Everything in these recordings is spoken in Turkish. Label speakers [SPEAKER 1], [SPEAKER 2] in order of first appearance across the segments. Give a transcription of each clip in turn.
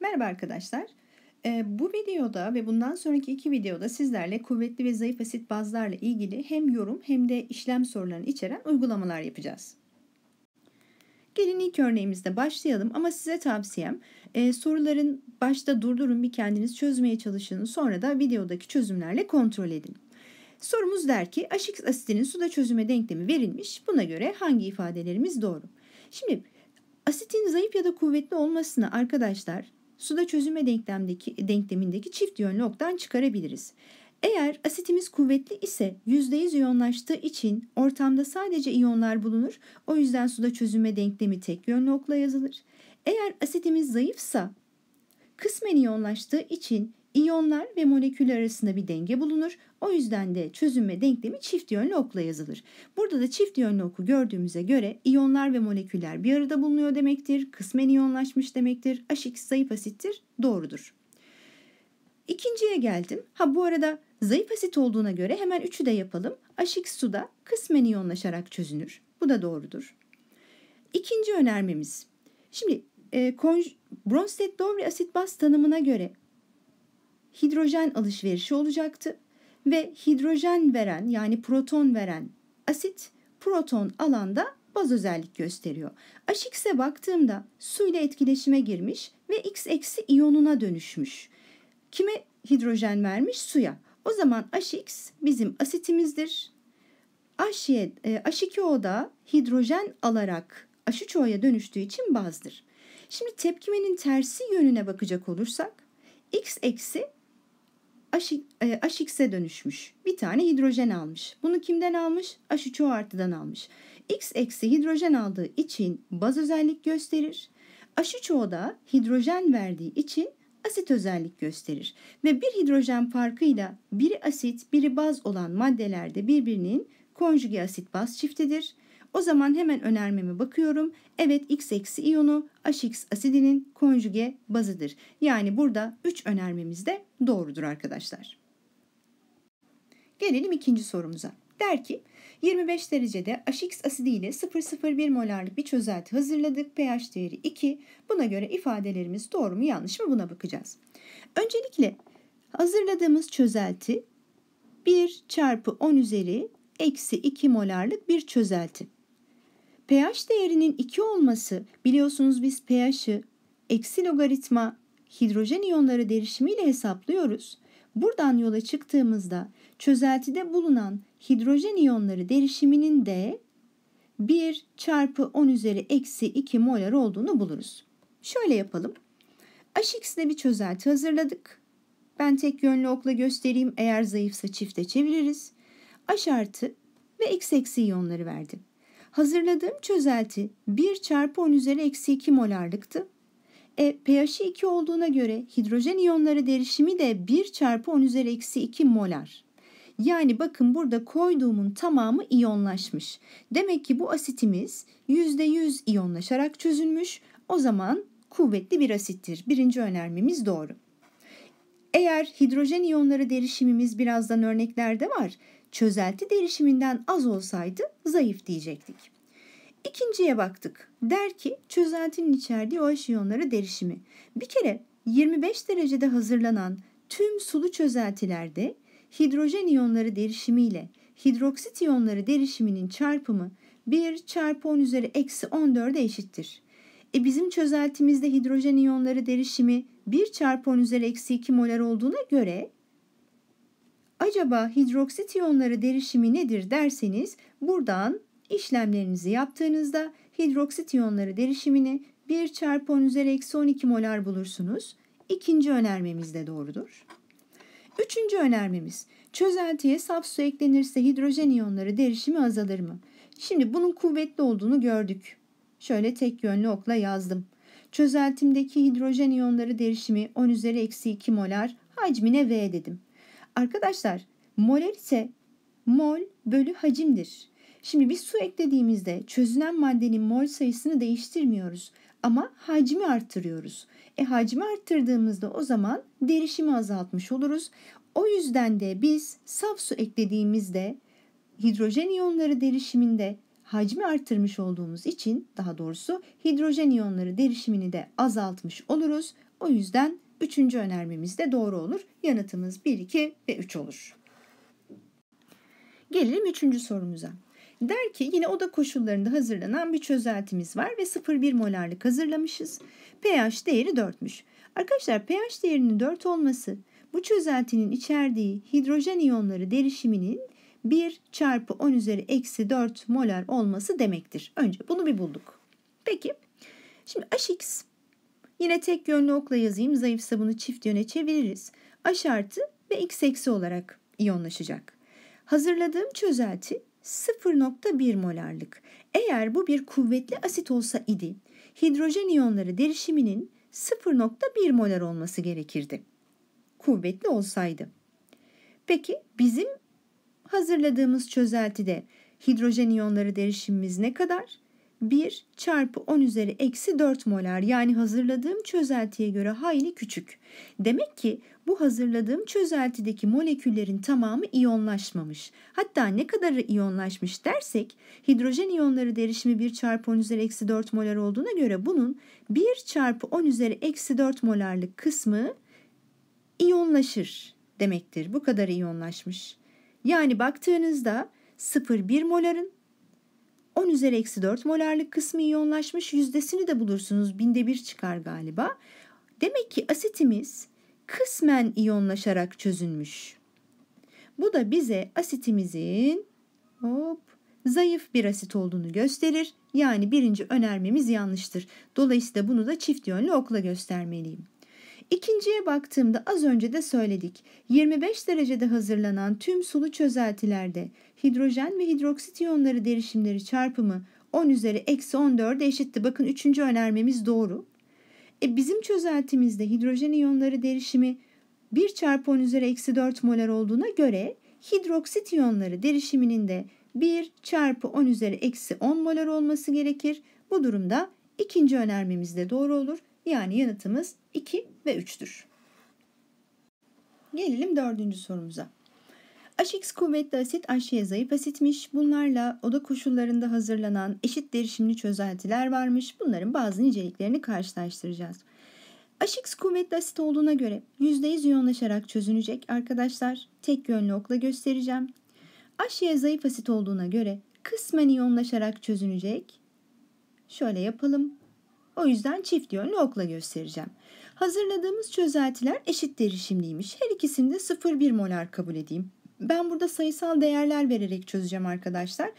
[SPEAKER 1] Merhaba arkadaşlar. Ee, bu videoda ve bundan sonraki iki videoda sizlerle kuvvetli ve zayıf asit bazlarla ilgili hem yorum hem de işlem sorularını içeren uygulamalar yapacağız. Gelin ilk örneğimizde başlayalım ama size tavsiyem e, soruların başta durdurun bir kendiniz çözmeye çalışın sonra da videodaki çözümlerle kontrol edin. Sorumuz der ki aşık asitinin suda çözüme denklemi verilmiş. Buna göre hangi ifadelerimiz doğru? Şimdi asitin zayıf ya da kuvvetli olmasına arkadaşlar suda çözünme denklemdeki, denklemindeki çift yönlü oktan çıkarabiliriz. Eğer asitimiz kuvvetli ise %100 iyonlaştığı için ortamda sadece iyonlar bulunur. O yüzden suda çözünme denklemi tek yönlü okla yazılır. Eğer asitimiz zayıfsa kısmen iyonlaştığı için İyonlar ve molekül arasında bir denge bulunur. O yüzden de çözünme denklemi çift yönlü okla yazılır. Burada da çift yönlü oku gördüğümüze göre iyonlar ve moleküller bir arada bulunuyor demektir. Kısmen iyonlaşmış demektir. h zayıf asittir. Doğrudur. İkinciye geldim. Ha bu arada zayıf asit olduğuna göre hemen üçü de yapalım. h suda kısmen iyonlaşarak çözünür. Bu da doğrudur. İkinci önermemiz. Şimdi e, Bronsted-Dowry asit baz tanımına göre hidrojen alışverişi olacaktı ve hidrojen veren yani proton veren asit proton alanda baz özellik gösteriyor. HX'e baktığımda su ile etkileşime girmiş ve X eksi iyonuna dönüşmüş. Kime hidrojen vermiş? Suya. O zaman HX bizim asitimizdir. H2, e, da hidrojen alarak H3O'ya dönüştüğü için bazdır. Şimdi tepkimenin tersi yönüne bakacak olursak X eksi HX'e dönüşmüş. Bir tane hidrojen almış. Bunu kimden almış? H3O artıdan almış. X eksi hidrojen aldığı için baz özellik gösterir. H3O da hidrojen verdiği için asit özellik gösterir. Ve bir hidrojen farkıyla biri asit, biri baz olan maddelerde birbirinin konjuge asit baz çiftidir. O zaman hemen önermeme bakıyorum. Evet X eksi iyonu HX asidinin konjüge bazıdır. Yani burada 3 önermemiz de doğrudur arkadaşlar. Gelelim ikinci sorumuza. Der ki 25 derecede HX asidi ile 0,01 molarlık bir çözelti hazırladık. pH değeri 2. Buna göre ifadelerimiz doğru mu yanlış mı buna bakacağız. Öncelikle hazırladığımız çözelti 1 çarpı 10 üzeri eksi 2 molarlık bir çözelti pH değerinin 2 olması biliyorsunuz biz pH'i eksi logaritma hidrojen iyonları derişimiyle hesaplıyoruz. Buradan yola çıktığımızda çözeltide bulunan hidrojen iyonları derişiminin de 1 çarpı 10 üzeri eksi 2 molar olduğunu buluruz. Şöyle yapalım. HX'de bir çözelti hazırladık. Ben tek yönlü okla göstereyim. Eğer zayıfsa çifte çeviririz. H artı ve X eksi iyonları verdim. Hazırladığım çözelti 1 çarpı 10 üzeri eksi 2 molarlıktı. E, pH'i 2 olduğuna göre hidrojen iyonları derişimi de 1 çarpı 10 üzeri eksi 2 molar. Yani bakın burada koyduğumun tamamı iyonlaşmış. Demek ki bu asitimiz %100 iyonlaşarak çözülmüş. O zaman kuvvetli bir asittir. Birinci önermemiz doğru. Eğer hidrojen iyonları derişimimiz birazdan örneklerde var çözelti derişiminden az olsaydı zayıf diyecektik. İkinciye baktık. Der ki çözeltinin içerdiği o aşiyonları derişimi. Bir kere 25 derecede hazırlanan tüm sulu çözeltilerde hidrojen iyonları derişimiyle hidroksit iyonları derişiminin çarpımı 1 çarpı 10 üzeri eksi 14'e eşittir. E bizim çözeltimizde hidrojen iyonları derişimi 1 çarpı 10 üzeri eksi 2 molar olduğuna göre Acaba hidroksit iyonları derişimi nedir derseniz buradan işlemlerinizi yaptığınızda hidroksit iyonları derişimini 1 çarpı 10 üzeri eksi 12 molar bulursunuz. İkinci önermemiz de doğrudur. Üçüncü önermemiz çözeltiye saf su eklenirse hidrojen iyonları derişimi azalır mı? Şimdi bunun kuvvetli olduğunu gördük. Şöyle tek yönlü okla yazdım. Çözeltimdeki hidrojen iyonları derişimi 10 üzeri eksi 2 molar hacmine V dedim. Arkadaşlar moler ise mol bölü hacimdir. Şimdi biz su eklediğimizde çözünen maddenin mol sayısını değiştirmiyoruz ama hacmi artırıyoruz. E hacmi arttırdığımızda o zaman derişimi azaltmış oluruz. O yüzden de biz saf su eklediğimizde hidrojen iyonları derişiminde hacmi artırmış olduğumuz için daha doğrusu hidrojen iyonları derişimini de azaltmış oluruz. O yüzden Üçüncü önermemiz de doğru olur. Yanıtımız 1, 2 ve 3 olur. Gelelim üçüncü sorumuza. Der ki yine oda koşullarında hazırlanan bir çözeltimiz var ve 0,1 molarlık hazırlamışız. pH değeri 4'müş. Arkadaşlar pH değerinin 4 olması bu çözeltinin içerdiği hidrojen iyonları derişiminin 1 çarpı 10 üzeri eksi 4 molar olması demektir. Önce bunu bir bulduk. Peki şimdi Hx Yine tek yönlü okla yazayım. Zayıfsa bunu çift yöne çeviririz. Aş artı ve x eksi olarak iyonlaşacak. Hazırladığım çözelti 0.1 molarlık. Eğer bu bir kuvvetli asit olsa idi, hidrojen iyonları derişiminin 0.1 molar olması gerekirdi. Kuvvetli olsaydı. Peki bizim hazırladığımız çözeltide hidrojen iyonları derişimimiz ne kadar? 1 çarpı 10 üzeri eksi 4 molar yani hazırladığım çözeltiye göre hayli küçük. Demek ki bu hazırladığım çözeltideki moleküllerin tamamı iyonlaşmamış. Hatta ne kadarı iyonlaşmış dersek hidrojen iyonları derişimi 1 çarpı 10 üzeri eksi 4 molar olduğuna göre bunun 1 çarpı 10 üzeri eksi 4 molarlık kısmı iyonlaşır demektir. Bu kadar iyonlaşmış. Yani baktığınızda 0,1 moların 10 üzeri eksi 4 molarlık kısmı iyonlaşmış yüzdesini de bulursunuz. Binde bir çıkar galiba. Demek ki asitimiz kısmen iyonlaşarak çözünmüş. Bu da bize asitimizin hop, zayıf bir asit olduğunu gösterir. Yani birinci önermemiz yanlıştır. Dolayısıyla bunu da çift yönlü okla göstermeliyim. İkinciye baktığımda az önce de söyledik. 25 derecede hazırlanan tüm sulu çözeltilerde hidrojen ve hidroksit iyonları derişimleri çarpımı 10 üzeri eksi 14 eşitti. Bakın üçüncü önermemiz doğru. E bizim çözeltimizde hidrojen iyonları derişimi 1 çarpı 10 üzeri eksi 4 molar olduğuna göre hidroksit iyonları derişiminin de 1 çarpı 10 üzeri eksi 10 molar olması gerekir. Bu durumda ikinci önermemiz de doğru olur yani yanıtımız 2 ve 3'tür. Gelelim dördüncü sorumuza. HX kuvvetli asit HY zayıf asitmiş. Bunlarla oda koşullarında hazırlanan eşit derişimli çözeltiler varmış. Bunların bazı niceliklerini karşılaştıracağız. HX kuvvetli asit olduğuna göre %100 yoğunlaşarak çözünecek arkadaşlar. Tek yönlü okla göstereceğim. HY zayıf asit olduğuna göre kısmen yoğunlaşarak çözünecek. Şöyle yapalım. O yüzden çift yönlü okla göstereceğim. Hazırladığımız çözeltiler eşit derişimliymiş. Her ikisini de 1 molar kabul edeyim. Ben burada sayısal değerler vererek çözeceğim arkadaşlar.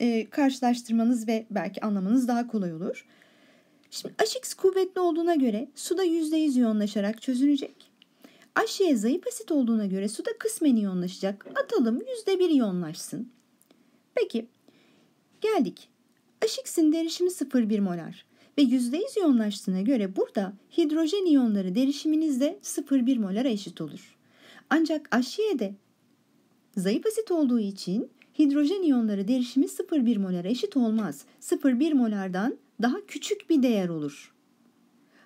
[SPEAKER 1] Ee, karşılaştırmanız ve belki anlamanız daha kolay olur. Şimdi HX kuvvetli olduğuna göre suda %100 iyonlaşarak çözünecek. HY zayıf asit olduğuna göre suda kısmen iyonlaşacak. Atalım %1 iyonlaşsın. Peki geldik. HX'in derişimi 0,1 molar ve %100 yoğunlaştığına göre burada hidrojen iyonları derişiminizde 0,1 molara eşit olur. Ancak aşiyede zayıf asit olduğu için hidrojen iyonları derişimi 0,1 molara eşit olmaz. 0,1 molardan daha küçük bir değer olur.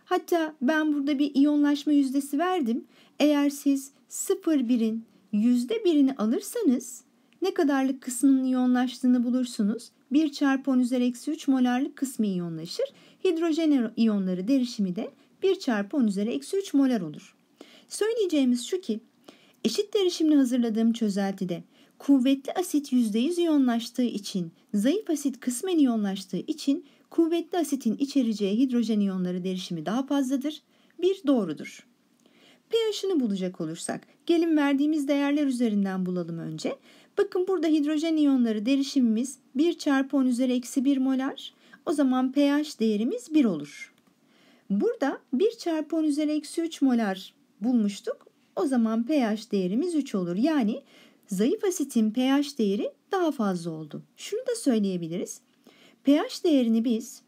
[SPEAKER 1] Hatta ben burada bir iyonlaşma yüzdesi verdim. Eğer siz 0,1'in %1'ini alırsanız ne kadarlık kısmının iyonlaştığını bulursunuz 1 çarpı 10 üzeri eksi 3 molarlık kısmı iyonlaşır. Hidrojen iyonları derişimi de 1 çarpı 10 üzeri eksi 3 molar olur. Söyleyeceğimiz şu ki eşit derişimle hazırladığım çözeltide kuvvetli asit %100 iyonlaştığı için zayıf asit kısmen iyonlaştığı için kuvvetli asitin içereceği hidrojen iyonları derişimi daha fazladır. Bir doğrudur. pH'ını bulacak olursak gelin verdiğimiz değerler üzerinden bulalım önce. Bakın burada hidrojen iyonları derişimimiz 1 çarpı 10 üzeri eksi 1 molar. O zaman pH değerimiz 1 olur. Burada 1 çarpı 10 üzeri eksi 3 molar bulmuştuk. O zaman pH değerimiz 3 olur. Yani zayıf asitin pH değeri daha fazla oldu. Şunu da söyleyebiliriz. pH değerini biz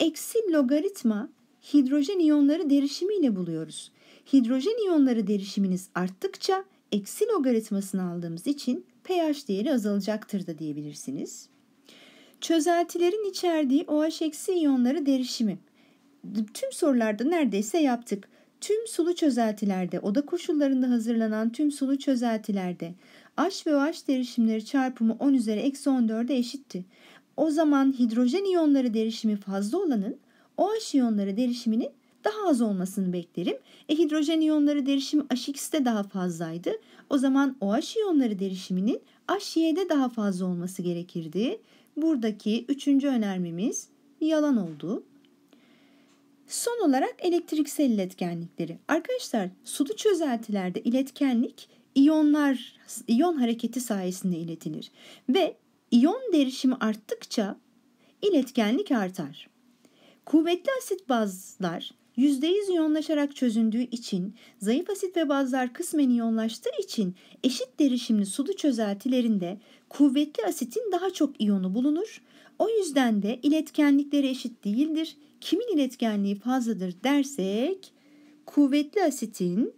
[SPEAKER 1] eksi logaritma hidrojen iyonları derişimiyle buluyoruz. Hidrojen iyonları derişiminiz arttıkça eksi logaritmasını aldığımız için pH değeri azalacaktır da diyebilirsiniz. Çözeltilerin içerdiği OH- iyonları derişimi. Tüm sorularda neredeyse yaptık. Tüm sulu çözeltilerde, oda koşullarında hazırlanan tüm sulu çözeltilerde H ve OH derişimleri çarpımı 10 üzeri eksi 14'e eşitti. O zaman hidrojen iyonları derişimi fazla olanın OH iyonları derişiminin daha az olmasını beklerim. E, hidrojen iyonları derişim HX'de daha fazlaydı. O zaman OH iyonları derişiminin HY'de daha fazla olması gerekirdi. Buradaki üçüncü önermemiz yalan oldu. Son olarak elektriksel iletkenlikleri. Arkadaşlar sulu çözeltilerde iletkenlik iyonlar iyon hareketi sayesinde iletilir ve iyon derişimi arttıkça iletkenlik artar. Kuvvetli asit bazlar yüzdeyiz iyonlaşarak çözündüğü için, zayıf asit ve bazlar kısmen iyonlaştığı için eşit derişimli sulu çözeltilerinde kuvvetli asitin daha çok iyonu bulunur. O yüzden de iletkenlikleri eşit değildir. Kimin iletkenliği fazladır dersek kuvvetli asitin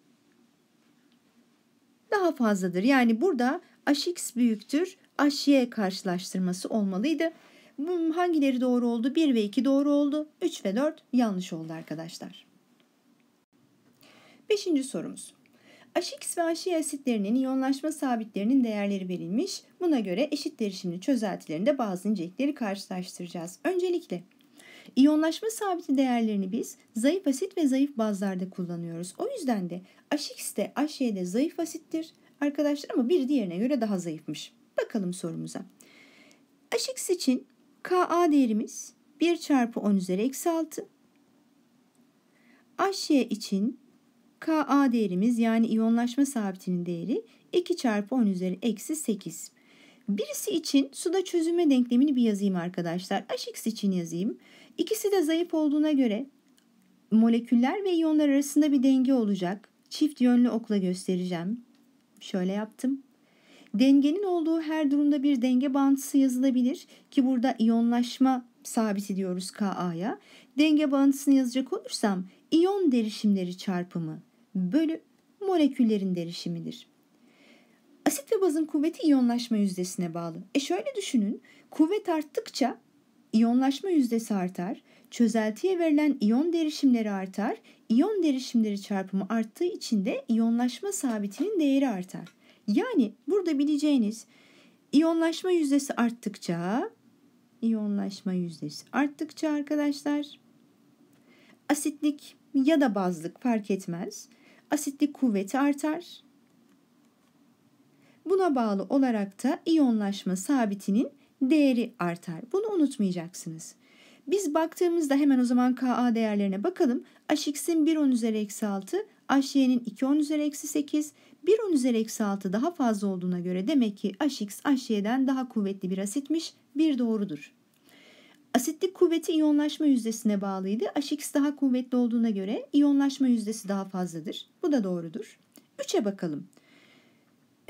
[SPEAKER 1] daha fazladır. Yani burada HX büyüktür HY karşılaştırması olmalıydı hangileri doğru oldu? 1 ve 2 doğru oldu. 3 ve 4 yanlış oldu arkadaşlar. Beşinci sorumuz. Aşx ve aşi asitlerinin iyonlaşma sabitlerinin değerleri verilmiş. Buna göre eşit derişimli çözeltilerinde bazı incelikleri karşılaştıracağız. Öncelikle İyonlaşma sabiti değerlerini biz zayıf asit ve zayıf bazlarda kullanıyoruz. O yüzden de AŞX de AŞ'ye de zayıf asittir arkadaşlar ama bir diğerine göre daha zayıfmış. Bakalım sorumuza. AŞX için Ka değerimiz 1 çarpı 10 üzeri eksi 6. Aşe için Ka değerimiz yani iyonlaşma sabitinin değeri 2 çarpı 10 üzeri eksi 8. Birisi için suda çözülme denklemini bir yazayım arkadaşlar. Hx için yazayım. İkisi de zayıf olduğuna göre moleküller ve iyonlar arasında bir denge olacak. Çift yönlü okla göstereceğim. Şöyle yaptım. Dengenin olduğu her durumda bir denge bağıntısı yazılabilir ki burada iyonlaşma sabiti diyoruz Ka'ya. Denge bağıntısını yazacak olursam iyon derişimleri çarpımı bölü moleküllerin derişimidir. Asit ve bazın kuvveti iyonlaşma yüzdesine bağlı. E şöyle düşünün. Kuvvet arttıkça iyonlaşma yüzdesi artar. Çözeltiye verilen iyon derişimleri artar. iyon derişimleri çarpımı arttığı için de iyonlaşma sabitinin değeri artar. Yani burada bileceğiniz iyonlaşma yüzdesi arttıkça iyonlaşma yüzdesi arttıkça arkadaşlar asitlik ya da bazlık fark etmez. Asitlik kuvveti artar. Buna bağlı olarak da iyonlaşma sabitinin değeri artar. Bunu unutmayacaksınız. Biz baktığımızda hemen o zaman Ka değerlerine bakalım. HX'in 1 10 üzeri eksi 6, HY'nin 2 10 üzeri eksi 8, 1 10 üzeri eksi 6 daha fazla olduğuna göre demek ki HX HY'den daha kuvvetli bir asitmiş. Bir doğrudur. Asitlik kuvveti iyonlaşma yüzdesine bağlıydı. HX daha kuvvetli olduğuna göre iyonlaşma yüzdesi daha fazladır. Bu da doğrudur. 3'e bakalım.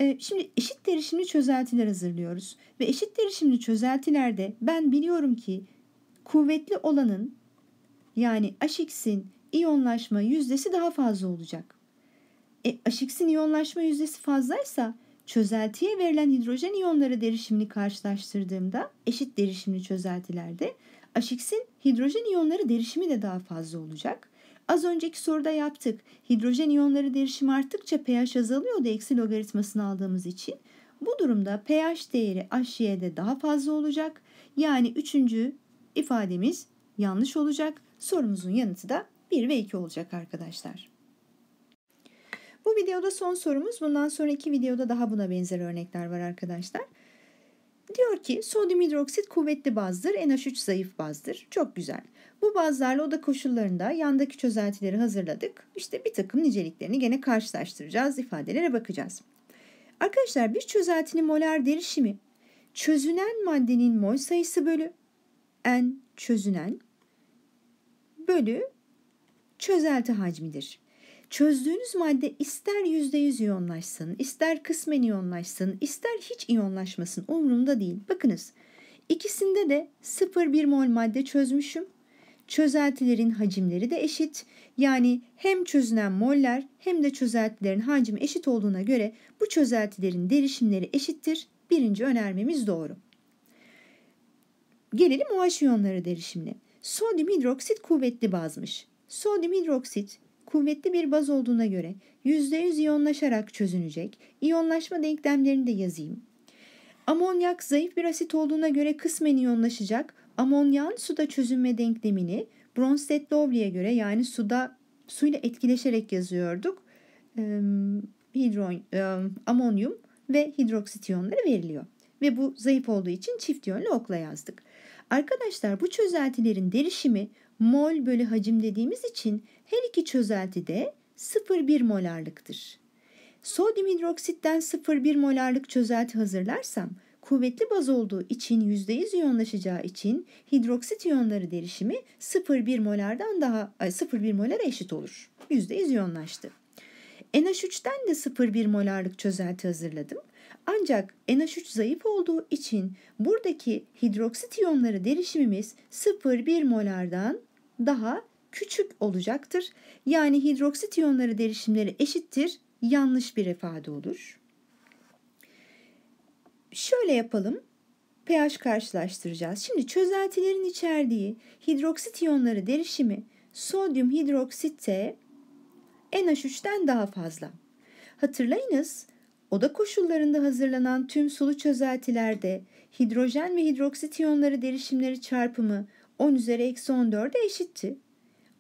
[SPEAKER 1] Ee, şimdi eşit derişimli çözeltiler hazırlıyoruz. Ve eşit derişimli çözeltilerde ben biliyorum ki kuvvetli olanın yani HX'in iyonlaşma yüzdesi daha fazla olacak. E, aşiksin iyonlaşma yüzdesi fazlaysa çözeltiye verilen hidrojen iyonları derişimini karşılaştırdığımda eşit derişimli çözeltilerde aşiksin hidrojen iyonları derişimi de daha fazla olacak. Az önceki soruda yaptık. Hidrojen iyonları derişimi arttıkça pH azalıyor da eksi logaritmasını aldığımız için. Bu durumda pH değeri aşağıya daha fazla olacak. Yani üçüncü ifademiz yanlış olacak. Sorumuzun yanıtı da 1 ve 2 olacak arkadaşlar. Bu videoda son sorumuz. Bundan sonraki videoda daha buna benzer örnekler var arkadaşlar. Diyor ki sodyum hidroksit kuvvetli bazdır, NH3 zayıf bazdır. Çok güzel. Bu bazlarla oda koşullarında yandaki çözeltileri hazırladık. İşte bir takım niceliklerini gene karşılaştıracağız, ifadelere bakacağız. Arkadaşlar bir çözeltinin molar derişimi çözünen maddenin mol sayısı bölü en çözünen bölü çözelti hacmidir çözdüğünüz madde ister %100 iyonlaşsın, ister kısmen iyonlaşsın, ister hiç iyonlaşmasın umurumda değil. Bakınız ikisinde de 0,1 mol madde çözmüşüm. Çözeltilerin hacimleri de eşit. Yani hem çözünen moller hem de çözeltilerin hacmi eşit olduğuna göre bu çözeltilerin derişimleri eşittir. Birinci önermemiz doğru. Gelelim OH iyonları derişimine. Sodyum hidroksit kuvvetli bazmış. Sodyum hidroksit kuvvetli bir baz olduğuna göre %100 iyonlaşarak çözünecek. İyonlaşma denklemlerini de yazayım. Amonyak zayıf bir asit olduğuna göre kısmen iyonlaşacak. Amonyağın suda çözünme denklemini bronsted lowrye göre yani suda suyla etkileşerek yazıyorduk. E, hidron, e, amonyum ve hidroksit iyonları veriliyor. Ve bu zayıf olduğu için çift yönlü okla yazdık. Arkadaşlar bu çözeltilerin derişimi mol bölü hacim dediğimiz için her iki çözelti de 0,1 molarlıktır. Sodyum hidroksitten 0,1 molarlık çözelti hazırlarsam kuvvetli baz olduğu için %100 iyonlaşacağı için hidroksit iyonları derişimi 0,1 molardan daha 0,1 molara eşit olur. %100 iyonlaştı. NH3'ten de 0,1 molarlık çözelti hazırladım. Ancak NH3 zayıf olduğu için buradaki hidroksit iyonları derişimimiz 0,1 molardan daha küçük olacaktır. Yani hidroksit iyonları derişimleri eşittir. Yanlış bir ifade olur. Şöyle yapalım. pH karşılaştıracağız. Şimdi çözeltilerin içerdiği hidroksit iyonları derişimi sodyum hidroksitte NH3'ten daha fazla. Hatırlayınız oda koşullarında hazırlanan tüm sulu çözeltilerde hidrojen ve hidroksit iyonları derişimleri çarpımı 10 üzeri eksi 14'e eşitti.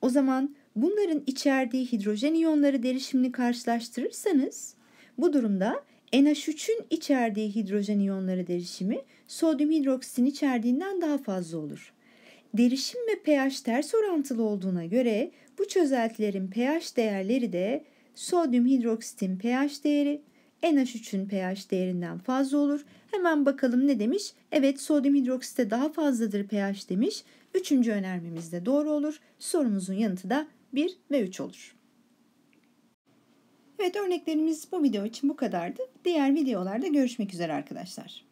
[SPEAKER 1] O zaman bunların içerdiği hidrojen iyonları derişimini karşılaştırırsanız bu durumda NH3'ün içerdiği hidrojen iyonları derişimi sodyum hidroksitin içerdiğinden daha fazla olur. Derişim ve pH ters orantılı olduğuna göre bu çözeltilerin pH değerleri de sodyum hidroksitin pH değeri NH3'ün pH değerinden fazla olur. Hemen bakalım ne demiş? Evet sodyum hidroksite daha fazladır pH demiş. Üçüncü önermemiz de doğru olur. Sorumuzun yanıtı da 1 ve 3 olur. Evet örneklerimiz bu video için bu kadardı. Diğer videolarda görüşmek üzere arkadaşlar.